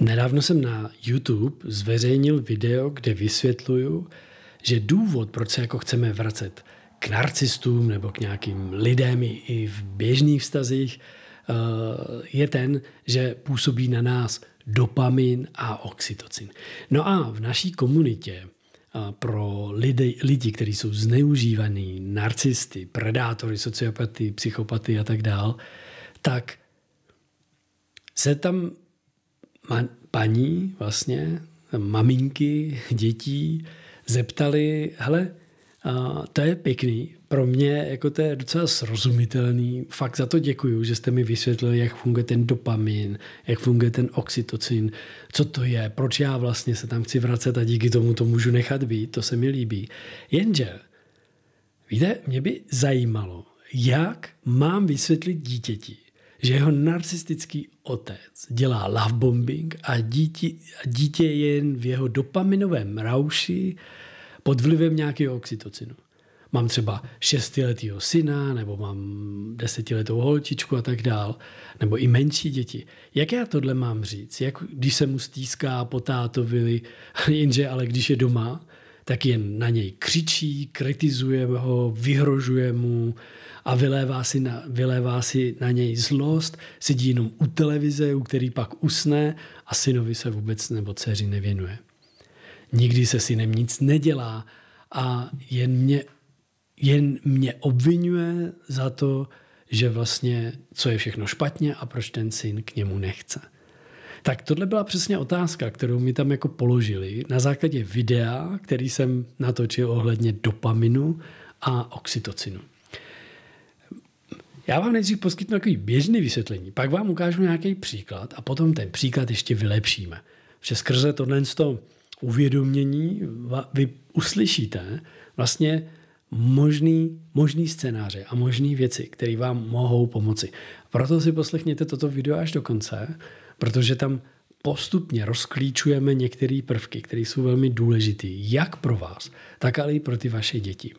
Nedávno jsem na YouTube zveřejnil video, kde vysvětluju, že důvod, proč se jako chceme vracet k narcistům nebo k nějakým lidem i v běžných vztazích, eh, je ten, že působí na nás dopamin a oxytocin. No a v naší komunitě eh, pro lidi, lidi kteří jsou zneužívaní, narcisty, predátory, sociopaty, psychopaty a tak dál, tak se tam paní vlastně, maminky, dětí, zeptali, hele, a to je pěkný. Pro mě jako to je docela srozumitelný. Fakt za to děkuju, že jste mi vysvětlili, jak funguje ten dopamin, jak funguje ten oxytocin, co to je, proč já vlastně se tam chci vracet a díky tomu to můžu nechat být, to se mi líbí. Jenže, víte, mě by zajímalo, jak mám vysvětlit dítěti, že jeho narcistický otec dělá lovebombing a dítě, dítě je jen v jeho dopaminovém rauši pod vlivem nějakého oxytocinu. Mám třeba šestiletého syna, nebo mám desetiletou holčičku a tak dál, nebo i menší děti. Jak já tohle mám říct? Jak, když se mu stýská po tátovili, jenže ale když je doma, tak jen na něj křičí, kritizuje ho, vyhrožuje mu a vylévá si na, vylévá si na něj zlost, sedí jenom u televize, u který pak usne a synovi se vůbec nebo dceři nevěnuje. Nikdy se synem nic nedělá a jen mě, jen mě obvinuje za to, že vlastně, co je všechno špatně a proč ten syn k němu nechce. Tak tohle byla přesně otázka, kterou mi tam jako položili na základě videa, který jsem natočil ohledně dopaminu a oxytocinu. Já vám nejdřív poskytnu takový běžný vysvětlení, pak vám ukážu nějaký příklad a potom ten příklad ještě vylepšíme. Že skrze tohle z toho uvědomění vy uslyšíte vlastně možný, možný scénáře a možný věci, které vám mohou pomoci. Proto si poslechněte toto video až do konce, protože tam postupně rozklíčujeme některé prvky, které jsou velmi důležité, jak pro vás, tak ale i pro ty vaše děti.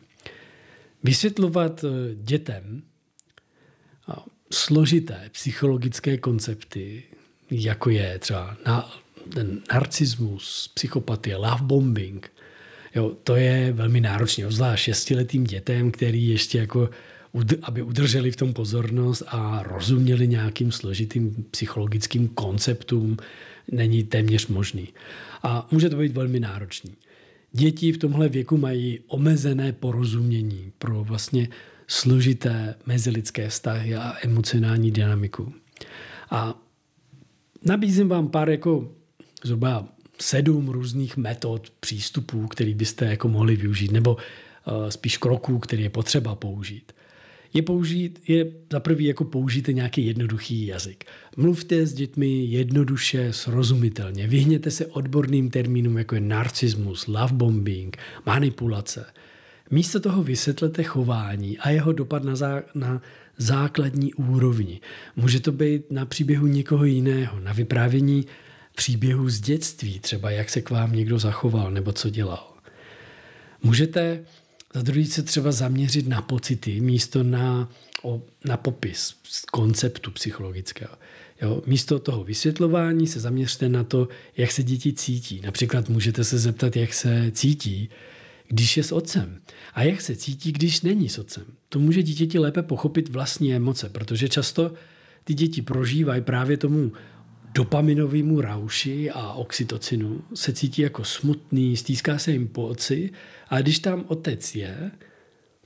Vysvětlovat eh, dětem eh, složité psychologické koncepty, jako je třeba na, ten narcismus, psychopatie, love bombing, jo, to je velmi náročné, obzvlášť šestiletým dětem, který ještě jako aby udrželi v tom pozornost a rozuměli nějakým složitým psychologickým konceptům, není téměř možný. A může to být velmi náročný. Děti v tomhle věku mají omezené porozumění pro vlastně složité mezilidské vztahy a emocionální dynamiku. A nabízím vám pár jako zhruba sedm různých metod, přístupů, který byste jako mohli využít, nebo eh, spíš kroků, který je potřeba použít je, použít, je za prvý jako použijte nějaký jednoduchý jazyk. Mluvte s dětmi jednoduše, srozumitelně. Vyhněte se odborným termínům, jako je narcismus, lovebombing, manipulace. Místo toho vysvětlete chování a jeho dopad na, zá, na základní úrovni. Může to být na příběhu někoho jiného, na vyprávění příběhu z dětství, třeba jak se k vám někdo zachoval nebo co dělal. Můžete za druhý se třeba zaměřit na pocity místo na, o, na popis konceptu psychologického. Jo, místo toho vysvětlování se zaměřte na to, jak se děti cítí. Například můžete se zeptat, jak se cítí, když je s otcem. A jak se cítí, když není s otcem. To může dítěti lépe pochopit vlastní emoce, protože často ty děti prožívají právě tomu dopaminovému rauši a oxytocinu, se cítí jako smutný, stýská se jim po oci, a když tam otec je,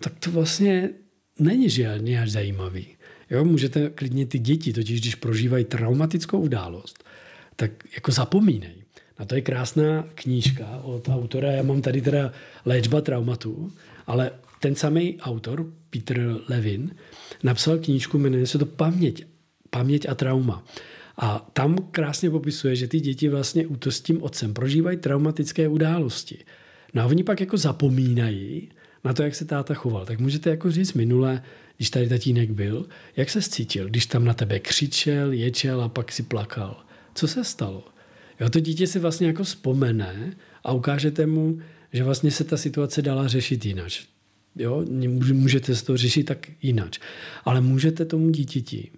tak to vlastně není žádný až zajímavý. Jo, můžete klidně ty děti, totiž když prožívají traumatickou událost, tak jako zapomínej. Na to je krásná knížka od autora, já mám tady teda Léčba traumatu, ale ten samý autor, Peter Levin, napsal knížku, jmenuje se to Paměť, paměť a trauma. A tam krásně popisuje, že ty děti vlastně to s tím otcem prožívají traumatické události. No a oni pak jako zapomínají na to, jak se táta choval. Tak můžete jako říct minule, když tady tatínek byl, jak se cítil, když tam na tebe křičel, ječel a pak si plakal. Co se stalo? Jo, to dítě si vlastně jako vzpomene a ukážete mu, že vlastně se ta situace dala řešit jinak. Jo, můžete se to řešit tak jinak. Ale můžete tomu dítěti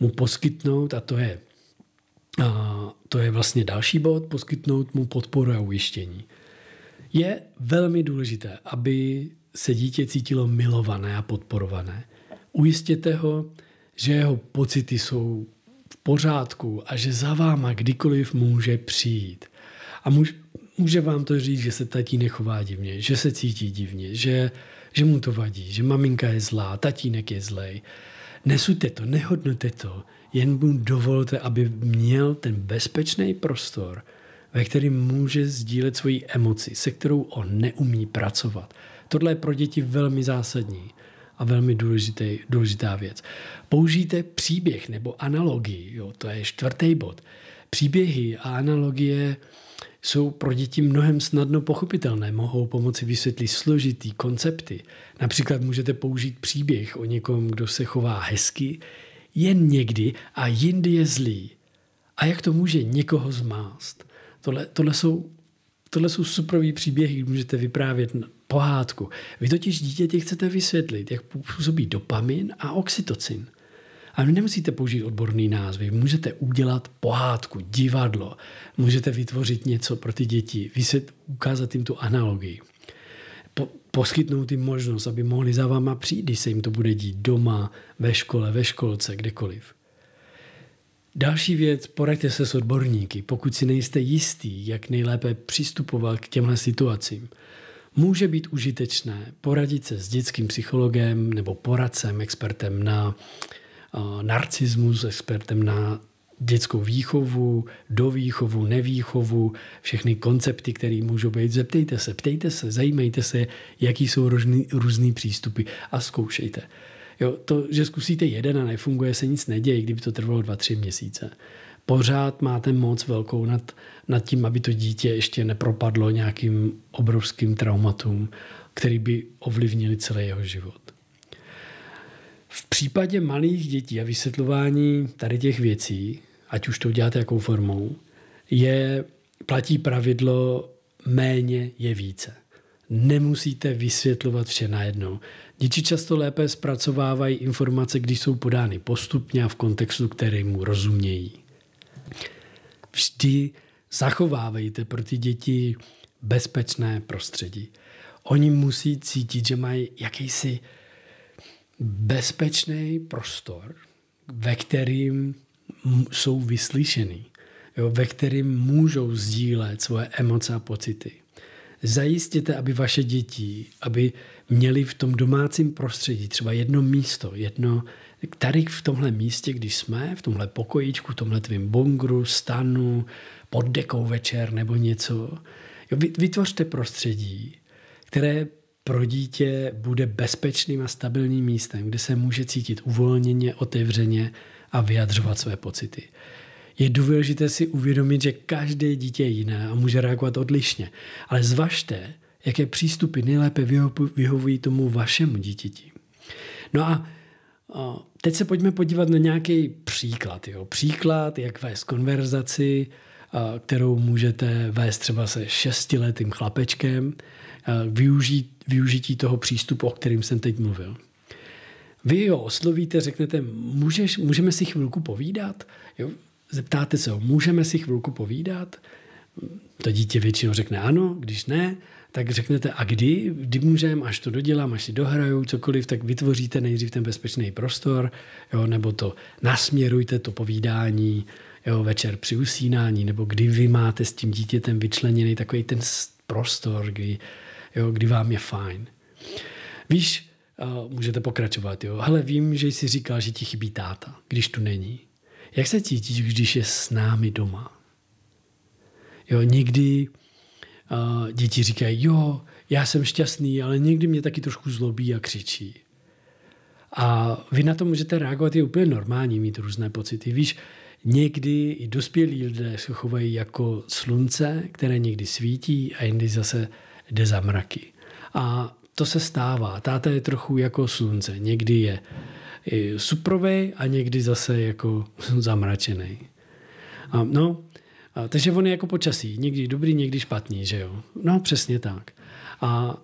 mu poskytnout, a to je a to je vlastně další bod, poskytnout mu podporu a ujištění. Je velmi důležité, aby se dítě cítilo milované a podporované. Ujistěte ho, že jeho pocity jsou v pořádku a že za váma kdykoliv může přijít. A může, může vám to říct, že se tatínek chová divně, že se cítí divně, že, že mu to vadí, že maminka je zlá, tatínek je zlej. Nesuďte to, nehodnote to jen mu dovolte, aby měl ten bezpečný prostor, ve kterém může sdílet svoji emoci, se kterou on neumí pracovat. Tohle je pro děti velmi zásadní a velmi důležitý, důležitá věc. Použijte příběh nebo analogii, jo, to je čtvrtý bod. Příběhy a analogie jsou pro děti mnohem snadno pochopitelné, mohou pomoci vysvětlit složitý koncepty. Například můžete použít příběh o někom, kdo se chová hezky, jen někdy a jindy je zlý. A jak to může někoho zmást? Tohle, tohle jsou tohle jsou suprový příběhy, kdy můžete vyprávět pohádku. Vy totiž dítěti chcete vysvětlit, jak působí dopamin a oxytocin. A vy nemusíte použít odborný názvy, můžete udělat pohádku, divadlo, můžete vytvořit něco pro ty děti, vysvět, ukázat jim tu analogii po, poskytnout jim možnost, aby mohli za váma přijít, když se jim to bude dít doma, ve škole, ve školce, kdekoliv. Další věc, poraďte se s odborníky, pokud si nejste jistý, jak nejlépe přistupovat k těmhle situacím. Může být užitečné poradit se s dětským psychologem nebo poradcem, expertem na narcismus, expertem na dětskou výchovu, do výchovu nevýchovu, všechny koncepty, které můžou být. Zeptejte se, ptejte se, zajímejte se, jaký jsou různý, různý přístupy a zkoušejte. Jo, to, že zkusíte jeden a nefunguje, se nic neděje, kdyby to trvalo dva, tři měsíce. Pořád máte moc velkou nad, nad tím, aby to dítě ještě nepropadlo nějakým obrovským traumatům, který by ovlivnili celý jeho život. V případě malých dětí a vysvětlování tady těch věcí, ať už to uděláte jakou formou, je, platí pravidlo méně je více. Nemusíte vysvětlovat vše najednou. Děti často lépe zpracovávají informace, když jsou podány postupně a v kontextu, mu rozumějí. Vždy zachovávejte pro ty děti bezpečné prostředí. Oni musí cítit, že mají jakýsi bezpečný prostor, ve kterým jsou vyslyšený, jo, ve kterým můžou sdílet svoje emoce a pocity. Zajistěte, aby vaše děti, aby měli v tom domácím prostředí třeba jedno místo, jedno, tady v tomhle místě, když jsme, v tomhle pokojíčku, v tomhle tvým bunkru, stanu, pod dekou večer nebo něco, jo, vytvořte prostředí, které pro dítě bude bezpečným a stabilním místem, kde se může cítit uvolněně, otevřeně a vyjadřovat své pocity. Je důležité si uvědomit, že každé dítě je jiné a může reagovat odlišně, ale zvažte, jaké přístupy nejlépe vyhovují tomu vašemu dítěti. No a teď se pojďme podívat na nějaký příklad. Jo? Příklad, jak vést konverzaci, kterou můžete vést třeba se šestiletým chlapečkem Eh, využít, využití toho přístupu, o kterým jsem teď mluvil. Vy ho oslovíte, řeknete, můžeš, můžeme si chvilku povídat? Jo? Zeptáte se ho, můžeme si chvilku povídat? To dítě většinou řekne ano, když ne, tak řeknete a kdy, kdy můžeme, až to dodělám, až si dohraju, cokoliv, tak vytvoříte nejdřív ten bezpečný prostor, jo, nebo to nasměrujte to povídání jo, večer při usínání, nebo kdy vy máte s tím dítětem vyčleněný takový ten prostor, kdy jo, kdy vám je fajn. Víš, eh, můžete pokračovat, jo. ale vím, že jsi říkal, že ti chybí táta, když tu není. Jak se cítíš, když je s námi doma? Jo, někdy uh, děti říkají, jo, já jsem šťastný, ale někdy mě taky trošku zlobí a křičí. A vy na to můžete reagovat, je úplně normální mít různé pocity. Víš, někdy i dospělí lidé se chovají jako slunce, které někdy svítí a jindy zase jde za mraky. A to se stává. Táta je trochu jako slunce. Někdy je suprovej a někdy zase jako zamračený. A no, a takže on je jako počasí. Někdy dobrý, někdy špatný, že jo? No, přesně tak. A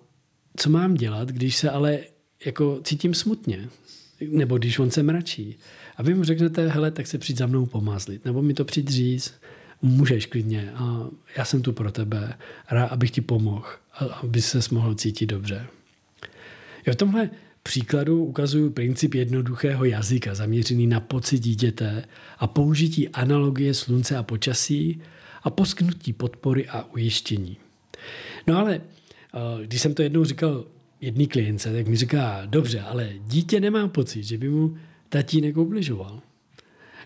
co mám dělat, když se ale jako cítím smutně? Nebo když on se mračí? A vy mu řeknete, hele, tak se přijď za mnou pomazlit. Nebo mi to přijď říct můžeš klidně a já jsem tu pro tebe, rád, abych ti pomohl, aby se mohl cítit dobře. Já v tomhle příkladu ukazuju princip jednoduchého jazyka zaměřený na pocit dítěte a použití analogie slunce a počasí a posknutí podpory a ujištění. No ale eh, když jsem to jednou říkal jedný klience, tak mi říká, dobře, ale dítě nemá pocit, že by mu tatínek obližoval.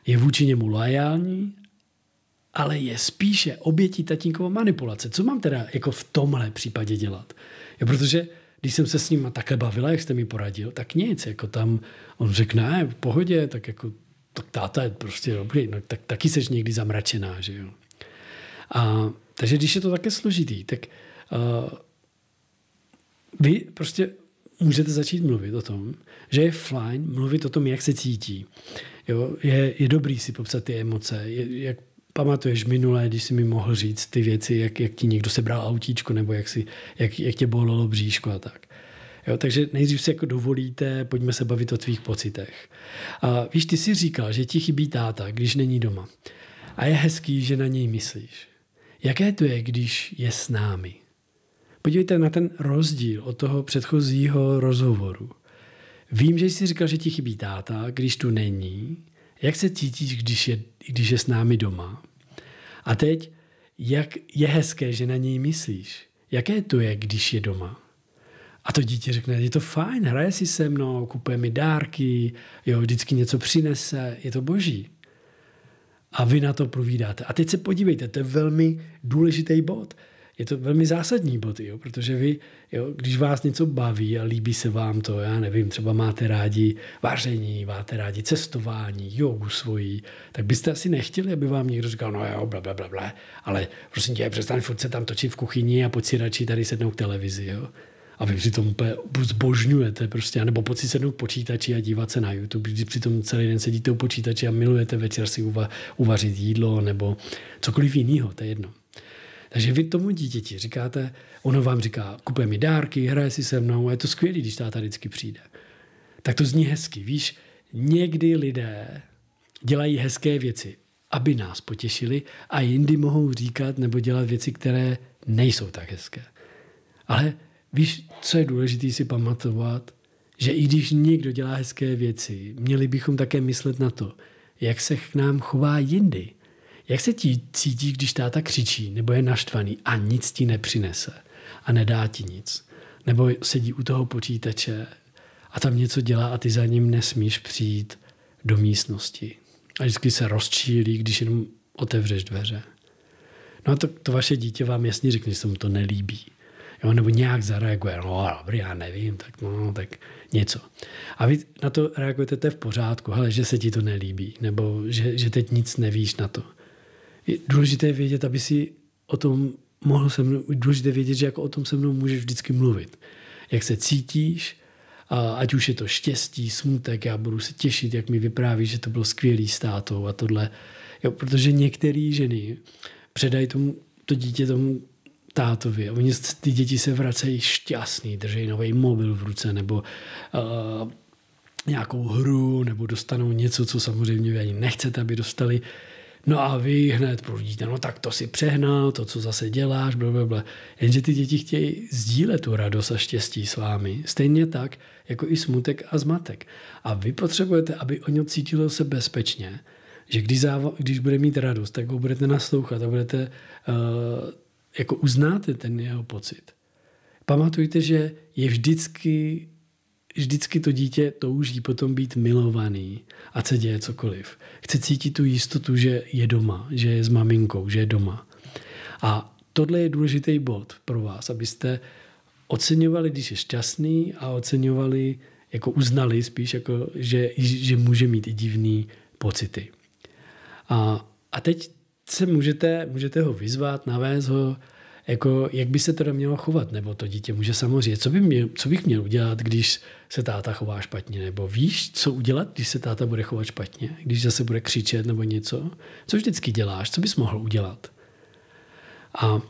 Je vůči němu loajální ale je spíše obětí tatínkova manipulace. Co mám teda jako v tomhle případě dělat? Jo, protože když jsem se s ním takhle bavila, jak jste mi poradil, tak nic, jako tam on řekne, ne, v pohodě, tak jako tak táta je prostě dobrý, no, tak taky seš někdy zamračená, že jo. A, takže když je to také složitý, tak uh, vy prostě můžete začít mluvit o tom, že je fajn mluvit o tom, jak se cítí. Jo, je, je dobrý si popsat ty emoce, je, jak pamatuješ minulé, když jsi mi mohl říct ty věci, jak, jak ti někdo sebral autíčko, nebo jak, si, jak, jak tě bolelo bříško a tak. Jo, takže nejdřív si jako dovolíte, pojďme se bavit o tvých pocitech. A víš, ty si říkal, že ti chybí táta, když není doma. A je hezký, že na něj myslíš. Jaké to je, když je s námi? Podívejte na ten rozdíl od toho předchozího rozhovoru. Vím, že jsi říkal, že ti chybí táta, když tu není. Jak se cítíš, když je, když je s námi doma? A teď, jak je hezké, že na něj myslíš. Jaké to je, když je doma? A to dítě řekne, je to fajn, hraje si se mnou, kupuje mi dárky, jo, vždycky něco přinese, je to boží. A vy na to provídáte. A teď se podívejte, to je velmi důležitý bod je to velmi zásadní bod, jo, protože vy, jo, když vás něco baví a líbí se vám to, já nevím, třeba máte rádi vaření, máte rádi cestování, jogu svojí, tak byste asi nechtěli, aby vám někdo říkal, no jo, bla, bla, bla, bla ale prosím tě, přestaň furt se tam točit v kuchyni a pojď si radši tady sednout k televizi, jo. A vy přitom úplně zbožňujete prostě, nebo pojď si sednout k počítači a dívat se na YouTube, když přitom celý den sedíte u počítače a milujete večer si uva, uvařit jídlo nebo cokoliv jiného, to je jedno. Takže vy tomu dítěti říkáte, ono vám říká, kupuje mi dárky, hraje si se mnou je to skvělé, když táta vždycky přijde. Tak to zní hezky, víš, někdy lidé dělají hezké věci, aby nás potěšili a jindy mohou říkat nebo dělat věci, které nejsou tak hezké. Ale víš, co je důležité si pamatovat? Že i když někdo dělá hezké věci, měli bychom také myslet na to, jak se k nám chová jindy. Jak se ti cítí, když táta křičí nebo je naštvaný a nic ti nepřinese a nedá ti nic? Nebo sedí u toho počítače a tam něco dělá a ty za ním nesmíš přijít do místnosti. A vždycky se rozčílí, když jenom otevřeš dveře. No a to, to vaše dítě vám jasně řekne, že se mu to nelíbí. Jo, nebo nějak zareaguje, no dobrý, já nevím, tak no, tak něco. A vy na to reagujete, to je v pořádku, hele, že se ti to nelíbí, nebo že, že teď nic nevíš na to je důležité vědět, aby si o tom mohl se mnou, důležité vědět, že jako o tom se mnou můžeš vždycky mluvit. Jak se cítíš, a ať už je to štěstí, smutek, já budu se těšit, jak mi vypráví, že to bylo skvělý s tátou a tohle. Jo, protože některé ženy předají tomu, to dítě tomu tátovi a oni, ty děti se vracejí šťastný, drží nový mobil v ruce nebo uh, nějakou hru nebo dostanou něco, co samozřejmě ani nechcete, aby dostali. No a vy hned prudíte, no tak to si přehnal, to, co zase děláš, blablabla. Jenže ty děti chtějí sdílet tu radost a štěstí s vámi. Stejně tak, jako i smutek a zmatek. A vy potřebujete, aby oni cítilo se bezpečně, že když, závo- když bude mít radost, tak ho budete naslouchat a budete, uh, jako uznáte ten jeho pocit. Pamatujte, že je vždycky vždycky to dítě touží potom být milovaný, a se děje cokoliv. Chce cítit tu jistotu, že je doma, že je s maminkou, že je doma. A tohle je důležitý bod pro vás, abyste oceňovali, když je šťastný a oceňovali, jako uznali spíš, jako, že, že může mít i divný pocity. A, a teď se můžete, můžete ho vyzvat, navést ho, jako jak by se teda mělo chovat, nebo to dítě může samozřejmě, co, by mě, co bych měl udělat, když se táta chová špatně, nebo víš, co udělat, když se táta bude chovat špatně, když zase bude křičet nebo něco, co vždycky děláš, co bys mohl udělat. A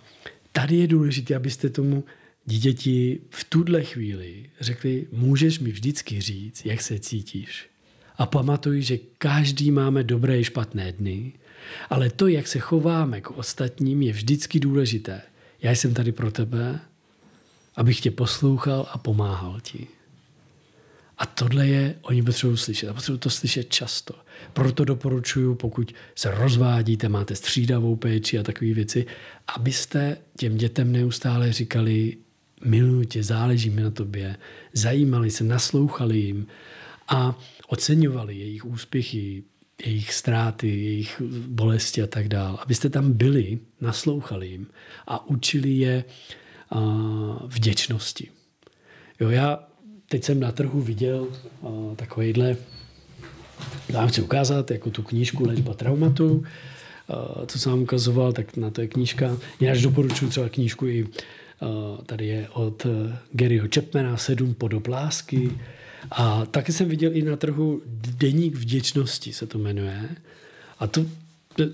tady je důležité, abyste tomu dítěti v tuhle chvíli řekli, můžeš mi vždycky říct, jak se cítíš. A pamatuj, že každý máme dobré i špatné dny, ale to, jak se chováme k ostatním, je vždycky důležité já jsem tady pro tebe, abych tě poslouchal a pomáhal ti. A tohle je, oni potřebují slyšet. A potřebují to slyšet často. Proto doporučuju, pokud se rozvádíte, máte střídavou péči a takové věci, abyste těm dětem neustále říkali, miluji tě, záleží mi na tobě, zajímali se, naslouchali jim a oceňovali jejich úspěchy, jejich ztráty, jejich bolesti a tak dále. Abyste tam byli, naslouchali jim a učili je vděčnosti. Jo, já teď jsem na trhu viděl takovýhle, já vám chci ukázat, jako tu knížku Léčba traumatu, co jsem vám ukazoval, tak na to je knížka. Jinak doporučuji třeba knížku i tady je od eh, Garyho Chapmana Sedm podoplásky, a taky jsem viděl i na trhu Deník vděčnosti se to jmenuje. A to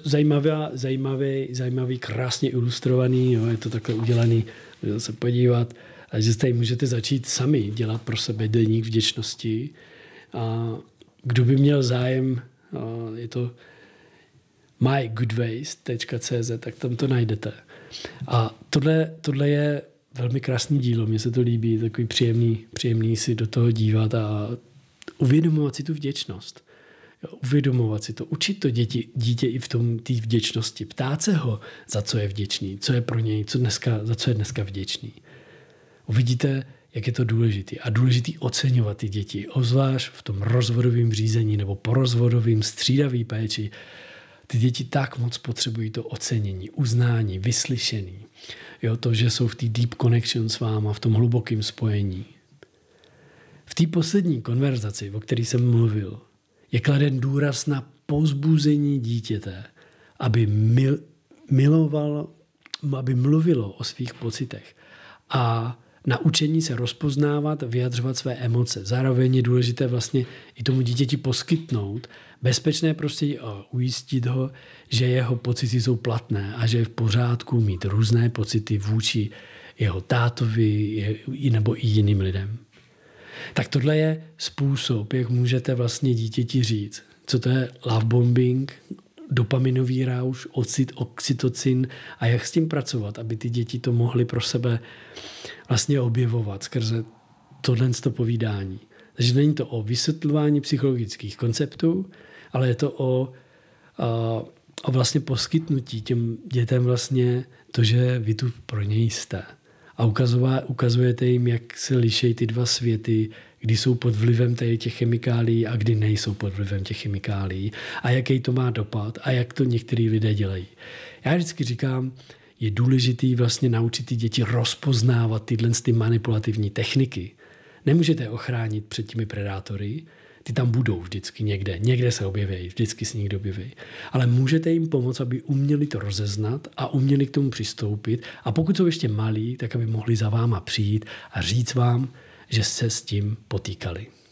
zajímavý, zajímavý, zajímavý, krásně ilustrovaný, jo, je to takhle udělaný, můžete se podívat, a že tady můžete začít sami dělat pro sebe deník vděčnosti. A kdo by měl zájem, je to mygoodways.cz, tak tam to najdete. A tohle, tohle je velmi krásný dílo, mně se to líbí, takový příjemný, příjemný si do toho dívat a uvědomovat si tu vděčnost. Uvědomovat si to, učit to děti, dítě i v tom té vděčnosti, ptát se ho, za co je vděčný, co je pro něj, co dneska, za co je dneska vděčný. Uvidíte, jak je to důležité. A důležitý oceňovat ty děti, ozvlášť v tom rozvodovém řízení nebo po rozvodovém střídavý péči, ty děti tak moc potřebují to ocenění, uznání, vyslyšení. Jo, to, že jsou v té deep connection s váma, v tom hlubokém spojení. V té poslední konverzaci, o které jsem mluvil, je kladen důraz na pozbuzení dítěte, aby mil, miloval, aby mluvilo o svých pocitech a naučení se rozpoznávat, vyjadřovat své emoce. Zároveň je důležité vlastně i tomu dítěti poskytnout bezpečné prostředí a ujistit ho, že jeho pocity jsou platné a že je v pořádku mít různé pocity vůči jeho tátovi nebo i jiným lidem. Tak tohle je způsob, jak můžete vlastně dítěti říct, co to je love bombing, dopaminový rauš, ocit, oxytocin a jak s tím pracovat, aby ty děti to mohly pro sebe vlastně objevovat skrze tohle povídání. Takže není to o vysvětlování psychologických konceptů, ale je to o, o, o vlastně poskytnutí těm dětem vlastně to, že vy tu pro něj jste. A ukazová, ukazujete jim, jak se liší ty dva světy, kdy jsou pod vlivem těch chemikálií a kdy nejsou pod vlivem těch chemikálií a jaký to má dopad a jak to některý lidé dělají. Já vždycky říkám, je důležitý vlastně naučit ty děti rozpoznávat tyhle ty manipulativní techniky. Nemůžete ochránit před těmi predátory, ty tam budou vždycky někde, někde se objeví, vždycky se někde objeví. Ale můžete jim pomoct, aby uměli to rozeznat a uměli k tomu přistoupit. A pokud jsou ještě malí, tak aby mohli za váma přijít a říct vám, že se s tím potýkali.